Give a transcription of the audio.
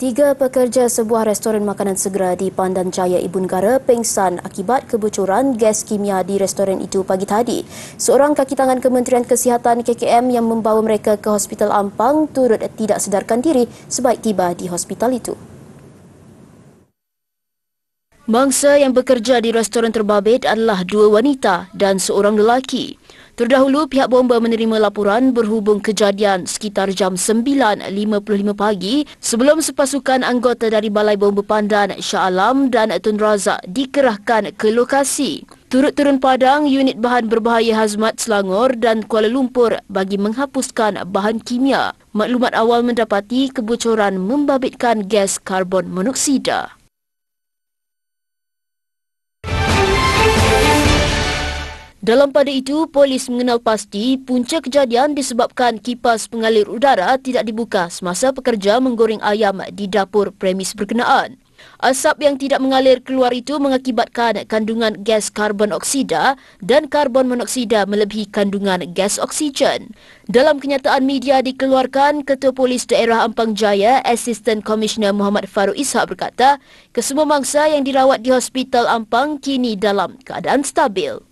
Tiga pekerja sebuah restoran makanan segera di Pandan Jaya Ibu Negara pengsan akibat kebocoran gas kimia di restoran itu pagi tadi. Seorang kaki tangan Kementerian Kesihatan KKM yang membawa mereka ke Hospital Ampang turut tidak sedarkan diri sebaik tiba di hospital itu. Mangsa yang bekerja di restoran terbabit adalah dua wanita dan seorang lelaki. Terdahulu, pihak bomba menerima laporan berhubung kejadian sekitar jam 9.55 pagi sebelum sepasukan anggota dari Balai Bomba Pandan Shah Alam dan Tun Razak dikerahkan ke lokasi. Turut turun padang unit bahan berbahaya hazmat Selangor dan Kuala Lumpur bagi menghapuskan bahan kimia. Maklumat awal mendapati kebocoran membabitkan gas karbon monoksida. Dalam pada itu, polis mengenal pasti punca kejadian disebabkan kipas pengalir udara tidak dibuka semasa pekerja menggoreng ayam di dapur premis berkenaan. Asap yang tidak mengalir keluar itu mengakibatkan kandungan gas karbon oksida dan karbon monoksida melebihi kandungan gas oksigen. Dalam kenyataan media dikeluarkan, Ketua Polis Daerah Ampang Jaya, Assistant Commissioner Muhammad Faruk Ishak berkata, kesemua mangsa yang dirawat di Hospital Ampang kini dalam keadaan stabil.